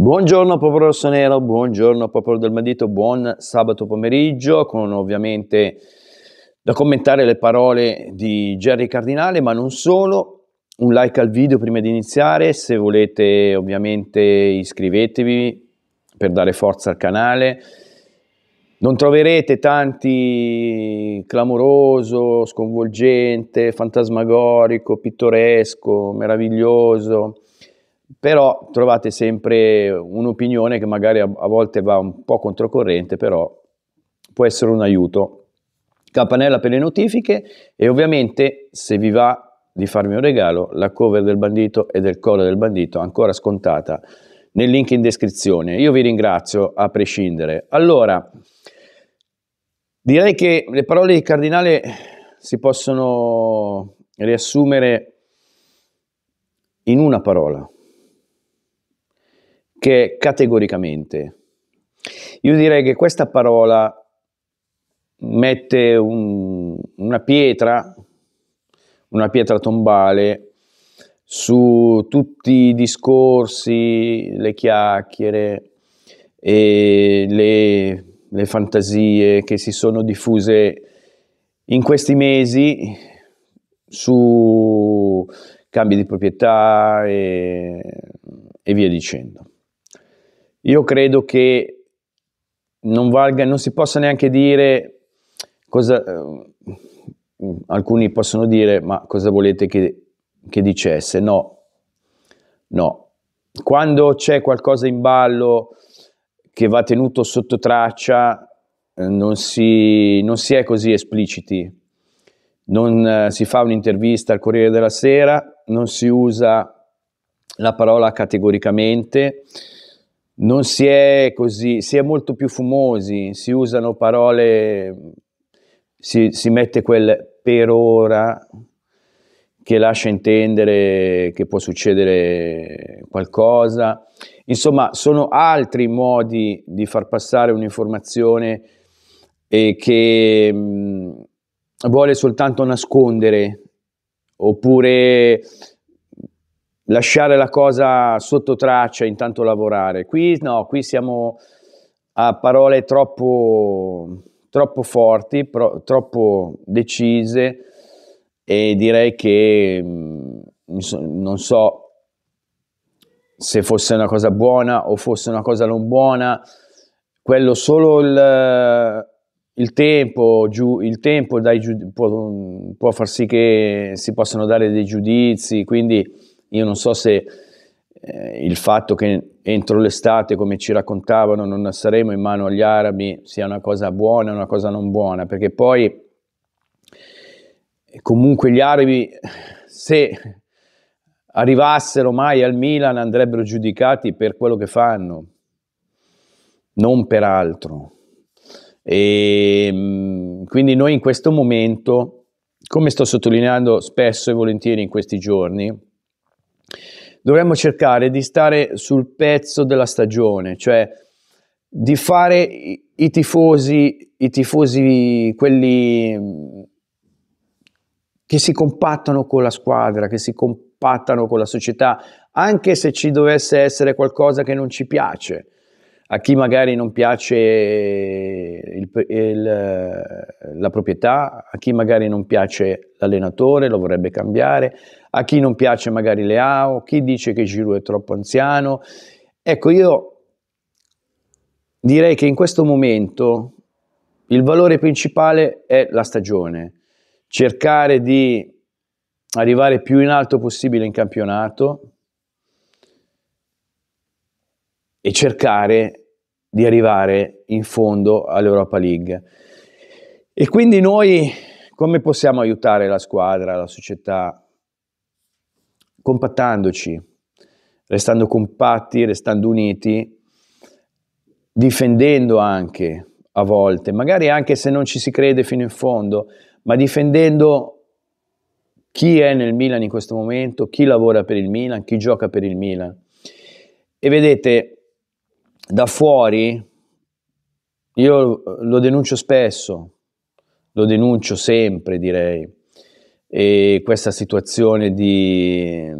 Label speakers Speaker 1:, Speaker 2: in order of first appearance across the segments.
Speaker 1: Buongiorno popolo rossonero, buongiorno popolo del Madito, buon sabato pomeriggio con ovviamente da commentare le parole di Gerry Cardinale, ma non solo. Un like al video prima di iniziare, se volete ovviamente iscrivetevi per dare forza al canale. Non troverete tanti clamoroso, sconvolgente, fantasmagorico, pittoresco, meraviglioso però trovate sempre un'opinione che magari a, a volte va un po' controcorrente, però può essere un aiuto. Campanella per le notifiche e ovviamente se vi va di farmi un regalo, la cover del bandito e del collo del bandito ancora scontata nel link in descrizione. Io vi ringrazio a prescindere. Allora, direi che le parole di Cardinale si possono riassumere in una parola, che è categoricamente. Io direi che questa parola mette un, una pietra, una pietra tombale su tutti i discorsi, le chiacchiere e le, le fantasie che si sono diffuse in questi mesi su cambi di proprietà e, e via dicendo io credo che non valga, non si possa neanche dire cosa, eh, alcuni possono dire, ma cosa volete che, che dicesse? No, no. Quando c'è qualcosa in ballo che va tenuto sotto traccia, eh, non si, non si è così espliciti. Non eh, si fa un'intervista al Corriere della Sera, non si usa la parola categoricamente, non si è così, si è molto più fumosi, si usano parole, si, si mette quel per ora che lascia intendere che può succedere qualcosa. Insomma, sono altri modi di far passare un'informazione e che mh, vuole soltanto nascondere oppure lasciare la cosa sotto traccia, intanto lavorare. Qui no, qui siamo a parole troppo, troppo forti, pro, troppo decise e direi che mm, non so se fosse una cosa buona o fosse una cosa non buona, quello solo il, il tempo, giu, il tempo dai, può, può far sì che si possano dare dei giudizi, quindi io non so se eh, il fatto che entro l'estate, come ci raccontavano, non saremo in mano agli arabi sia una cosa buona o una cosa non buona, perché poi comunque gli arabi, se arrivassero mai al Milan, andrebbero giudicati per quello che fanno, non per altro. E ehm, quindi noi in questo momento, come sto sottolineando spesso e volentieri in questi giorni, dovremmo cercare di stare sul pezzo della stagione, cioè di fare i tifosi, i tifosi quelli mm, che si compattano con la squadra, che si compattano con la società, anche se ci dovesse essere qualcosa che non ci piace. A chi magari non piace il, il, la proprietà, a chi magari non piace l'allenatore, lo vorrebbe cambiare, a chi non piace magari Leao, chi dice che Giroud è troppo anziano. Ecco, io direi che in questo momento il valore principale è la stagione, cercare di arrivare più in alto possibile in campionato e cercare di arrivare in fondo all'Europa League. E quindi noi come possiamo aiutare la squadra, la società, compattandoci, restando compatti, restando uniti, difendendo anche a volte, magari anche se non ci si crede fino in fondo, ma difendendo chi è nel Milan in questo momento, chi lavora per il Milan, chi gioca per il Milan. E vedete, da fuori, io lo denuncio spesso, lo denuncio sempre direi, e questa situazione di,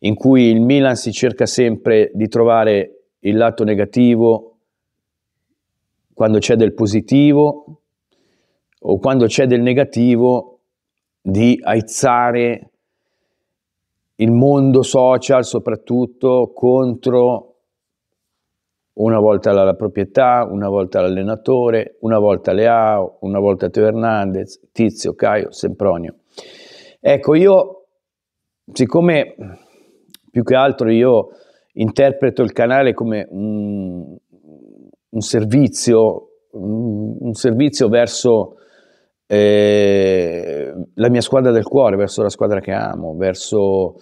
Speaker 1: in cui il Milan si cerca sempre di trovare il lato negativo quando c'è del positivo o quando c'è del negativo di aizzare il mondo social soprattutto contro una volta la, la, proprietà, una volta l'allenatore, una volta Leao, una volta Teo Hernandez, Tizio, Caio, Sempronio. Ecco, io, siccome più che altro io interpreto il canale come un, un servizio, un, un servizio verso eh, la mia squadra del cuore, verso la squadra che amo, verso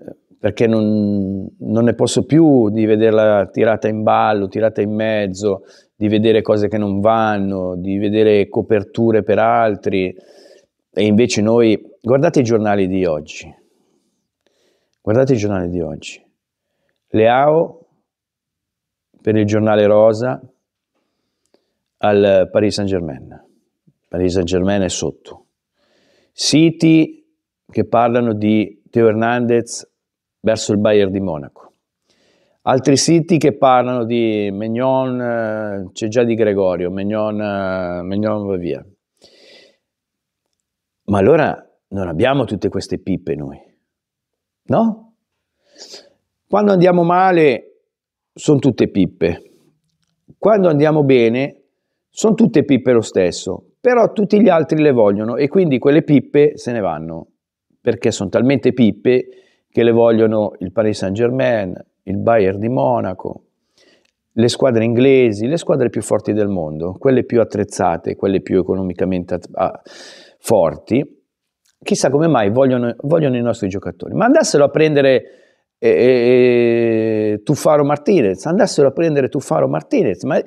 Speaker 1: eh, perché non, non, ne posso più di vederla tirata in ballo, tirata in mezzo, di vedere cose che non vanno, di vedere coperture per altri. E invece noi, guardate i giornali di oggi, guardate i giornali di oggi. Leao per il giornale rosa al Paris Saint Germain. Paris Saint Germain è sotto. City che parlano di Teo Hernandez verso il Bayern di Monaco. Altri siti che parlano di Mignon, eh, c'è già di Gregorio, Mignon, eh, Mignon va via. Ma allora non abbiamo tutte queste pippe noi, no? Quando andiamo male sono tutte pippe, quando andiamo bene sono tutte pippe lo stesso, però tutti gli altri le vogliono e quindi quelle pippe se ne vanno, perché sono talmente pippe che le vogliono il Paris Saint Germain, il Bayern di Monaco, le squadre inglesi, le squadre più forti del mondo, quelle più attrezzate, quelle più economicamente attrezzate forti, chissà come mai vogliono, vogliono i nostri giocatori. Ma andassero a prendere eh, eh, eh Tuffaro Martinez, andassero a prendere Tuffaro Martinez, ma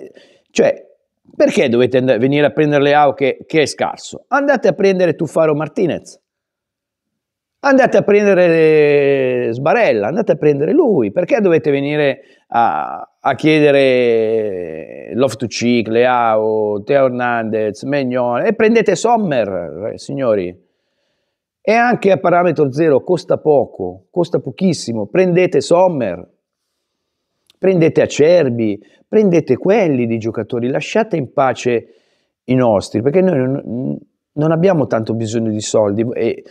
Speaker 1: cioè perché dovete andare, venire a prendere Leao che, che è scarso? Andate a prendere Tuffaro Martinez andate a prendere Sbarella, andate a prendere lui, perché dovete venire a, a chiedere Loftucic, Leao, Teo Hernandez, Megnon e prendete Sommer, eh, signori. E anche a parametro zero costa poco, costa pochissimo, prendete Sommer, prendete Acerbi, prendete quelli di giocatori, lasciate in pace i nostri, perché noi non, non abbiamo tanto bisogno di soldi. E,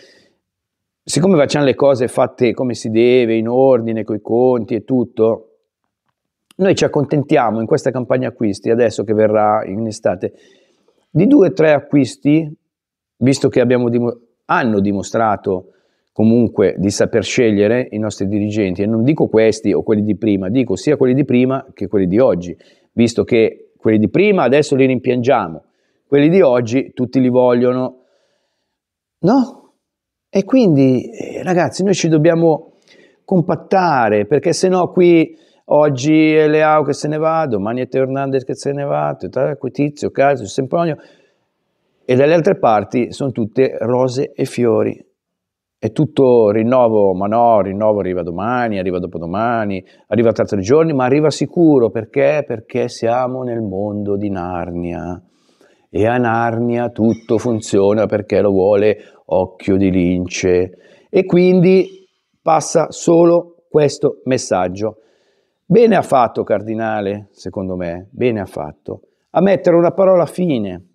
Speaker 1: siccome facciamo le cose fatte come si deve, in ordine, con i conti e tutto, noi ci accontentiamo in questa campagna acquisti, adesso che verrà in estate, di due o tre acquisti, visto che dim- hanno dimostrato comunque di saper scegliere i nostri dirigenti, e non dico questi o quelli di prima, dico sia quelli di prima che quelli di oggi, visto che quelli di prima adesso li rimpiangiamo, quelli di oggi tutti li vogliono. No, e quindi, eh, ragazzi, noi ci dobbiamo compattare, perché se no qui oggi è Leao che se ne va, domani è Teo Hernandez che se ne va, Tizio, Casio, Sempronio, e dalle altre parti sono tutte rose e fiori. È tutto rinnovo, ma no, rinnovo arriva domani, arriva dopodomani, arriva tra tre giorni, ma arriva sicuro perché? Perché siamo nel mondo di Narnia e a Narnia tutto funziona perché lo vuole occhio di lince e quindi passa solo questo messaggio. Bene ha fatto Cardinale, secondo me, bene ha fatto, a mettere una parola fine.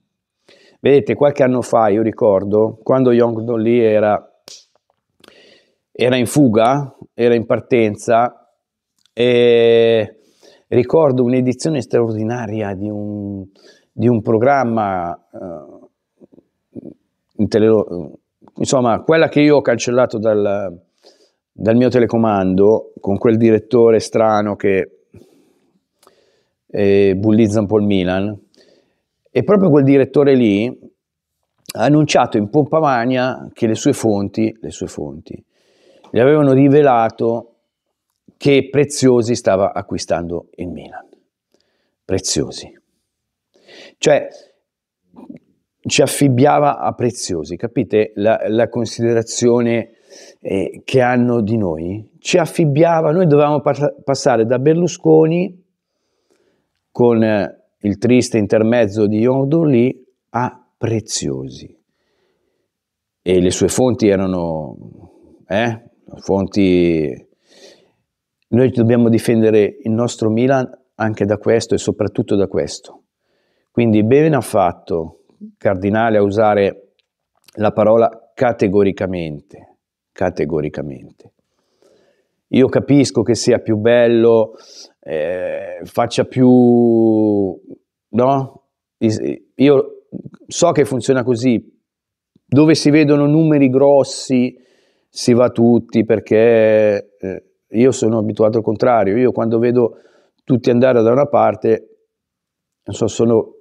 Speaker 1: Vedete, qualche anno fa, io ricordo, quando Yong Don Lee era, era in fuga, era in partenza, e ricordo un'edizione straordinaria di un, di un programma eh, in tele, insomma, quella che io ho cancellato dal, dal mio telecomando con quel direttore strano che eh, bullizza un po' il Milan, e proprio quel direttore lì ha annunciato in pompa magna che le sue fonti, le sue fonti, gli avevano rivelato che Preziosi stava acquistando il Milan. Preziosi. Cioè, ci affibbiava a preziosi, capite la, la considerazione eh, che hanno di noi? Ci affibbiava, noi dovevamo par- passare da Berlusconi con eh, il triste intermezzo di Yondoli a preziosi. E le sue fonti erano, eh, fonti... Noi dobbiamo difendere il nostro Milan anche da questo e soprattutto da questo. Quindi bene ha fatto cardinale a usare la parola categoricamente, categoricamente. Io capisco che sia più bello, eh, faccia più... no? Io so che funziona così, dove si vedono numeri grossi si va tutti perché eh, io sono abituato al contrario, io quando vedo tutti andare da una parte, non so, sono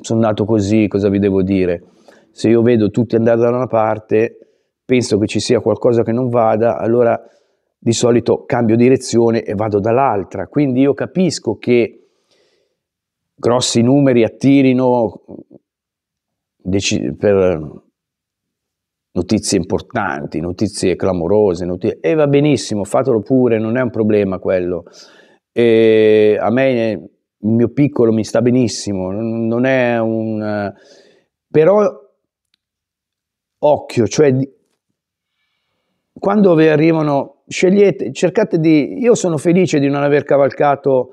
Speaker 1: sono nato così, cosa vi devo dire? Se io vedo tutti andare da una parte, penso che ci sia qualcosa che non vada, allora di solito cambio direzione e vado dall'altra. Quindi io capisco che grossi numeri attirino dec- per notizie importanti, notizie clamorose, notizie, e va benissimo, fatelo pure, non è un problema quello. E a me il mio piccolo mi sta benissimo, non è un... però occhio, cioè quando vi arrivano, scegliete, cercate di... Io sono felice di non aver cavalcato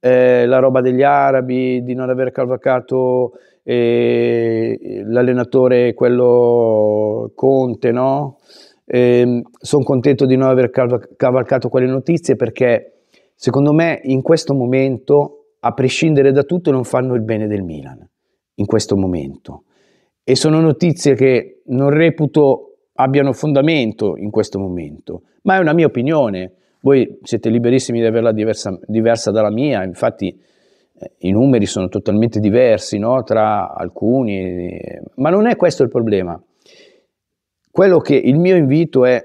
Speaker 1: eh, la roba degli arabi, di non aver cavalcato eh, l'allenatore, quello Conte, no? Ehm, sono contento di non aver cavalcato quelle notizie perché secondo me in questo momento a prescindere da tutto, non fanno il bene del Milan in questo momento. E sono notizie che non reputo abbiano fondamento in questo momento, ma è una mia opinione. Voi siete liberissimi di averla diversa, diversa dalla mia, infatti eh, i numeri sono totalmente diversi no? tra alcuni, eh, ma non è questo il problema. Quello che il mio invito è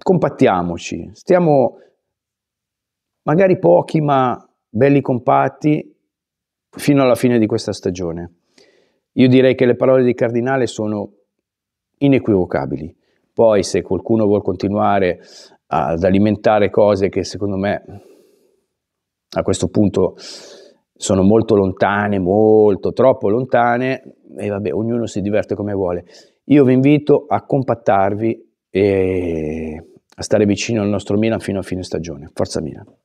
Speaker 1: compattiamoci, stiamo magari pochi, ma belli compatti fino alla fine di questa stagione. Io direi che le parole di Cardinale sono inequivocabili. Poi se qualcuno vuole continuare ad alimentare cose che secondo me a questo punto sono molto lontane, molto troppo lontane, e vabbè, ognuno si diverte come vuole. Io vi invito a compattarvi e a stare vicino al nostro Milan fino a fine stagione. Forza Milan!